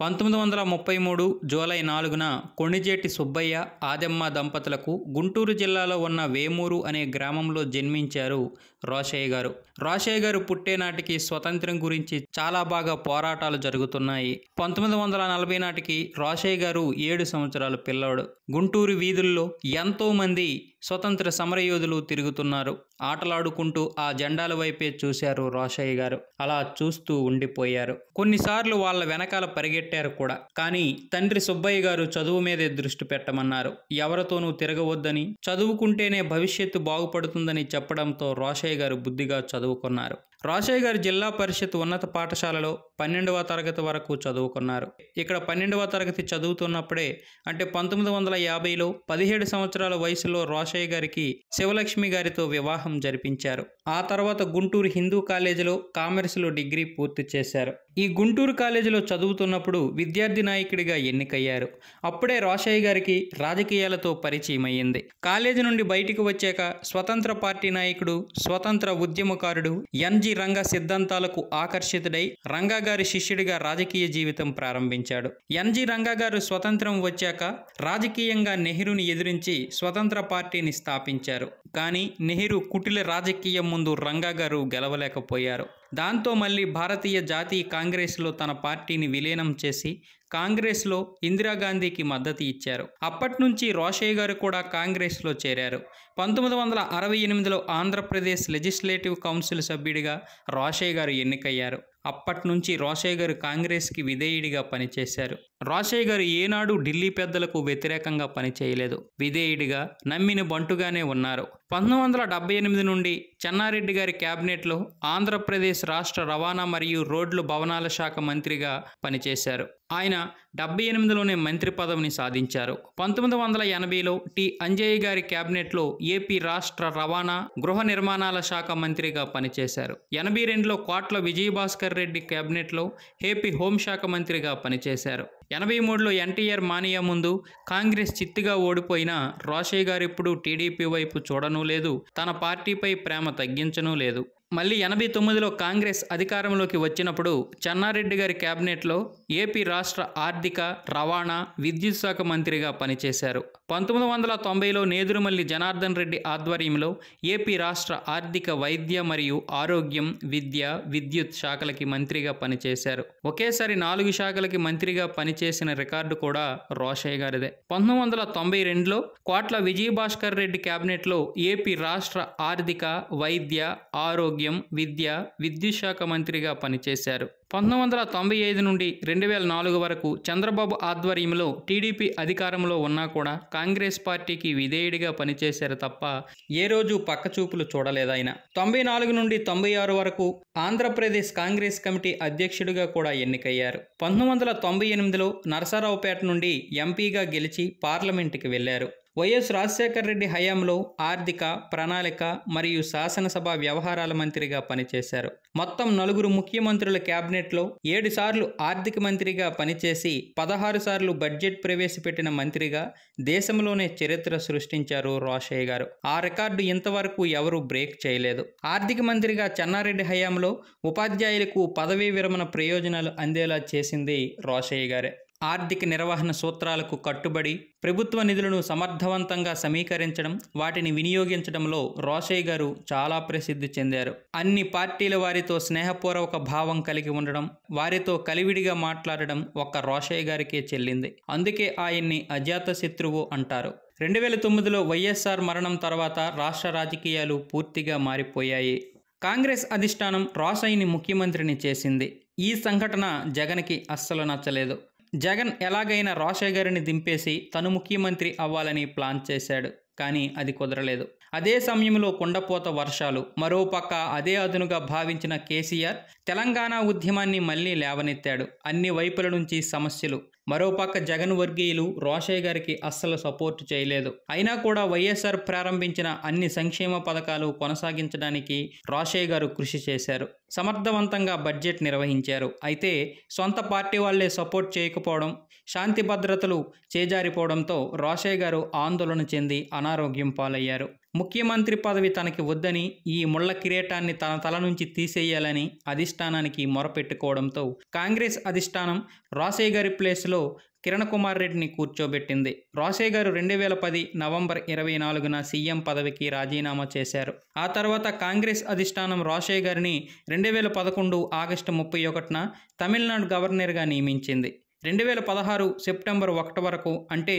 పంతొమ్మిది వందల ముప్పై మూడు జూలై నాలుగున కొణిజేటి సుబ్బయ్య ఆదెమ్మ దంపతులకు గుంటూరు జిల్లాలో ఉన్న వేమూరు అనే గ్రామంలో జన్మించారు రోషయ్య గారు రోషయ్య గారు పుట్టేనాటికి స్వతంత్రం గురించి చాలా బాగా పోరాటాలు జరుగుతున్నాయి పంతొమ్మిది వందల నలభై నాటికి రోషయ్య గారు ఏడు సంవత్సరాల పిల్లోడు గుంటూరు వీధుల్లో ఎంతోమంది స్వతంత్ర సమరయోధులు తిరుగుతున్నారు ఆటలాడుకుంటూ ఆ జెండాల వైపే చూశారు రోషయ్య గారు అలా చూస్తూ ఉండిపోయారు కొన్నిసార్లు వాళ్ళ వెనకాల పరిగెట్టారు కూడా కానీ తండ్రి సుబ్బయ్య గారు చదువు మీదే దృష్టి పెట్టమన్నారు ఎవరితోనూ తిరగవద్దని చదువుకుంటేనే భవిష్యత్తు బాగుపడుతుందని చెప్పడంతో రోషయ్య గారు బుద్ధిగా చదువుకున్నారు రాజయ్య గారు జిల్లా పరిషత్ ఉన్నత పాఠశాలలో పన్నెండవ తరగతి వరకు చదువుకున్నారు ఇక్కడ పన్నెండవ తరగతి చదువుతున్నప్పుడే అంటే పంతొమ్మిది వందల యాభైలో పదిహేడు సంవత్సరాల వయసులో రోషయ్య మహాశయ గారికి శివలక్ష్మి గారితో వివాహం జరిపించారు ఆ తర్వాత గుంటూరు హిందూ కాలేజీలో కామర్స్లో డిగ్రీ పూర్తి చేశారు ఈ గుంటూరు కాలేజీలో చదువుతున్నప్పుడు విద్యార్థి నాయకుడిగా ఎన్నికయ్యారు అప్పుడే రాషయ్య గారికి రాజకీయాలతో పరిచయం అయ్యింది కాలేజీ నుండి బయటికి వచ్చాక స్వతంత్ర పార్టీ నాయకుడు స్వతంత్ర ఉద్యమకారుడు ఎన్జి రంగ సిద్ధాంతాలకు ఆకర్షితుడై రంగా గారి శిష్యుడిగా రాజకీయ జీవితం ప్రారంభించాడు ఎన్జి రంగా గారు స్వతంత్రం వచ్చాక రాజకీయంగా నెహ్రూని ఎదిరించి స్వతంత్ర పార్టీని స్థాపించారు కానీ నెహ్రూ కుటిల రాజకీయం ముందు రంగా గారు గెలవలేకపోయారు దాంతో మళ్ళీ భారతీయ జాతీయ కాంగ్రెస్లో తన పార్టీని విలీనం చేసి కాంగ్రెస్లో ఇందిరాగాంధీకి మద్దతు ఇచ్చారు అప్పటి నుంచి రోషయ్య గారు కూడా కాంగ్రెస్లో చేరారు పంతొమ్మిది వందల అరవై ఎనిమిదిలో ఆంధ్రప్రదేశ్ లెజిస్లేటివ్ కౌన్సిల్ సభ్యుడిగా రోషయ్య గారు ఎన్నికయ్యారు అప్పటి నుంచి రోషయ్య గారు కాంగ్రెస్కి విధేయుడిగా పనిచేశారు రోషయ్య గారు ఏనాడు ఢిల్లీ పెద్దలకు వ్యతిరేకంగా పనిచేయలేదు విధేయుడిగా నమ్మిన బంటుగానే ఉన్నారు పంతొమ్మిది వందల డెబ్బై ఎనిమిది నుండి చెన్నారెడ్డి గారి క్యాబినెట్లో ఆంధ్రప్రదేశ్ రాష్ట్ర రవాణా మరియు రోడ్లు భవనాల శాఖ మంత్రిగా పనిచేశారు ఆయన డెబ్బై ఎనిమిదిలోనే మంత్రి పదవిని సాధించారు పంతొమ్మిది వందల ఎనభైలో టి అంజయ్య గారి క్యాబినెట్లో ఏపీ రాష్ట్ర రవాణా గృహ నిర్మాణాల శాఖ మంత్రిగా పనిచేశారు ఎనభై రెండులో కోట్ల విజయభాస్కర్ రెడ్డి క్యాబినెట్లో ఏపీ హోంశాఖ మంత్రిగా పనిచేశారు ఎనభై మూడులో ఎన్టీఆర్ మానియా ముందు కాంగ్రెస్ చిత్తుగా ఓడిపోయిన రోషయ్య గారిప్పుడు టీడీపీ వైపు చూడనూ లేదు తన పార్టీపై ప్రేమ తగ్గించనూ లేదు మళ్ళీ ఎనభై తొమ్మిదిలో కాంగ్రెస్ అధికారంలోకి వచ్చినప్పుడు చెన్నారెడ్డి గారి క్యాబినెట్లో ఏపీ రాష్ట్ర ఆర్థిక రవాణా విద్యుత్ శాఖ మంత్రిగా పనిచేశారు పంతొమ్మిది వందల తొంభైలో నేదురుమల్లి జనార్దన్ రెడ్డి ఆధ్వర్యంలో ఏపీ రాష్ట్ర ఆర్థిక వైద్య మరియు ఆరోగ్యం విద్య విద్యుత్ శాఖలకి మంత్రిగా పనిచేశారు ఒకేసారి నాలుగు శాఖలకి మంత్రిగా పనిచేసిన రికార్డు కూడా రోషయ్య గారిదే పంతొమ్మిది వందల తొంభై రెండులో కోట్ల విజయ రెడ్డి కేబినెట్లో ఏపీ రాష్ట్ర ఆర్థిక వైద్య ఆరోగ్యం విద్య విద్యుత్ శాఖ మంత్రిగా పనిచేశారు పంతొమ్మిది వందల తొంభై ఐదు నుండి రెండు వేల నాలుగు వరకు చంద్రబాబు ఆధ్వర్యంలో టీడీపీ అధికారంలో ఉన్నా కూడా కాంగ్రెస్ పార్టీకి విధేయుడిగా పనిచేశారు తప్ప ఏ రోజు పక్కచూపులు చూడలేదాయన తొంభై నాలుగు నుండి తొంభై ఆరు వరకు ఆంధ్రప్రదేశ్ కాంగ్రెస్ కమిటీ అధ్యక్షుడిగా కూడా ఎన్నికయ్యారు పంతొమ్మిది వందల తొంభై ఎనిమిదిలో నరసరావుపేట నుండి ఎంపీగా గెలిచి పార్లమెంటుకి వెళ్లారు వైఎస్ రాజశేఖర రెడ్డి హయాంలో ఆర్థిక ప్రణాళిక మరియు శాసనసభ వ్యవహారాల మంత్రిగా పనిచేశారు మొత్తం నలుగురు ముఖ్యమంత్రుల క్యాబినెట్లో ఏడు సార్లు ఆర్థిక మంత్రిగా పనిచేసి పదహారు సార్లు బడ్జెట్ ప్రవేశపెట్టిన మంత్రిగా దేశంలోనే చరిత్ర సృష్టించారు రోషయ్య గారు ఆ రికార్డు ఇంతవరకు ఎవరూ బ్రేక్ చేయలేదు ఆర్థిక మంత్రిగా చెన్నారెడ్డి హయాంలో ఉపాధ్యాయులకు పదవీ విరమణ ప్రయోజనాలు అందేలా చేసింది రోషయ్య గారే ఆర్థిక నిర్వహణ సూత్రాలకు కట్టుబడి ప్రభుత్వ నిధులను సమర్థవంతంగా సమీకరించడం వాటిని వినియోగించడంలో రోషయ్య గారు చాలా ప్రసిద్ధి చెందారు అన్ని పార్టీల వారితో స్నేహపూర్వక భావం కలిగి ఉండడం వారితో కలివిడిగా మాట్లాడడం ఒక్క రోషయ్య గారికే చెల్లింది అందుకే ఆయన్ని అజాత శత్రువు అంటారు రెండు వేల తొమ్మిదిలో వైఎస్ఆర్ మరణం తర్వాత రాష్ట్ర రాజకీయాలు పూర్తిగా మారిపోయాయి కాంగ్రెస్ అధిష్టానం రోషయ్యని ముఖ్యమంత్రిని చేసింది ఈ సంఘటన జగన్కి అస్సలు నచ్చలేదు జగన్ ఎలాగైనా గారిని దింపేసి తను ముఖ్యమంత్రి అవ్వాలని ప్లాన్ చేశాడు కానీ అది కుదరలేదు అదే సమయంలో కుండపోత వర్షాలు మరోపక్క అదే అదునుగా భావించిన కేసీఆర్ తెలంగాణ ఉద్యమాన్ని మళ్లీ లేవనెత్తాడు అన్ని వైపుల నుంచి సమస్యలు మరోపక్క జగన్ వర్గీయులు రోషయ్య గారికి అస్సలు సపోర్ట్ చేయలేదు అయినా కూడా వైఎస్ఆర్ ప్రారంభించిన అన్ని సంక్షేమ పథకాలు కొనసాగించడానికి రోషయ్య గారు కృషి చేశారు సమర్థవంతంగా బడ్జెట్ నిర్వహించారు అయితే సొంత పార్టీ వాళ్లే సపోర్ట్ చేయకపోవడం శాంతి భద్రతలు చేజారిపోవడంతో రోషయ్య గారు ఆందోళన చెంది అనారోగ్యం పాలయ్యారు ముఖ్యమంత్రి పదవి తనకి వద్దని ఈ ముళ్ల కిరీటాన్ని తన తల నుంచి తీసేయాలని అధిష్టానానికి మొరపెట్టుకోవడంతో కాంగ్రెస్ అధిష్టానం రాసయ్య గారి ప్లేస్లో కాంగ్రెస్లో కిరణ్ కుమార్ రెడ్డిని కూర్చోబెట్టింది రాసే గారు రెండు వేల పది నవంబర్ ఇరవై నాలుగున సీఎం పదవికి రాజీనామా చేశారు ఆ తర్వాత కాంగ్రెస్ అధిష్టానం రాసే గారిని రెండు వేల పదకొండు ఆగస్టు ముప్పై ఒకటిన తమిళనాడు గవర్నర్గా నియమించింది రెండు వేల పదహారు సెప్టెంబర్ ఒకటి వరకు అంటే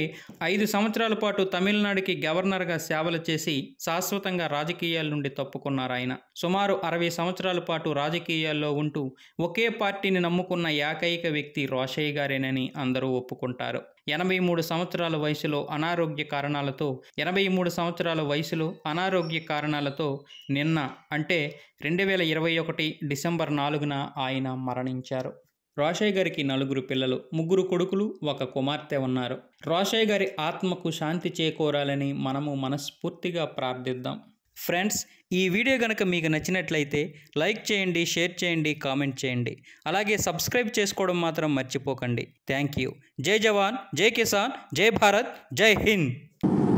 ఐదు సంవత్సరాల పాటు తమిళనాడుకి గవర్నర్గా సేవలు చేసి శాశ్వతంగా రాజకీయాల నుండి తప్పుకున్నారు ఆయన సుమారు అరవై సంవత్సరాల పాటు రాజకీయాల్లో ఉంటూ ఒకే పార్టీని నమ్ముకున్న ఏకైక వ్యక్తి రోషయ్య గారేనని అందరూ ఒప్పుకుంటారు ఎనభై మూడు సంవత్సరాల వయసులో అనారోగ్య కారణాలతో ఎనభై మూడు సంవత్సరాల వయసులో అనారోగ్య కారణాలతో నిన్న అంటే రెండు వేల ఇరవై ఒకటి డిసెంబర్ నాలుగున ఆయన మరణించారు రోషయ్య గారికి నలుగురు పిల్లలు ముగ్గురు కొడుకులు ఒక కుమార్తె ఉన్నారు రోషయ్య గారి ఆత్మకు శాంతి చేకూరాలని మనము మనస్ఫూర్తిగా ప్రార్థిద్దాం ఫ్రెండ్స్ ఈ వీడియో కనుక మీకు నచ్చినట్లయితే లైక్ చేయండి షేర్ చేయండి కామెంట్ చేయండి అలాగే సబ్స్క్రైబ్ చేసుకోవడం మాత్రం మర్చిపోకండి థ్యాంక్ యూ జై జవాన్ జై కిసాన్ జై భారత్ జై హింద్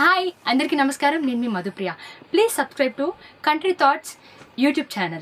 హాయ్ అందరికీ నమస్కారం నేను మీ Madhupriya please subscribe to country thoughts YouTube channel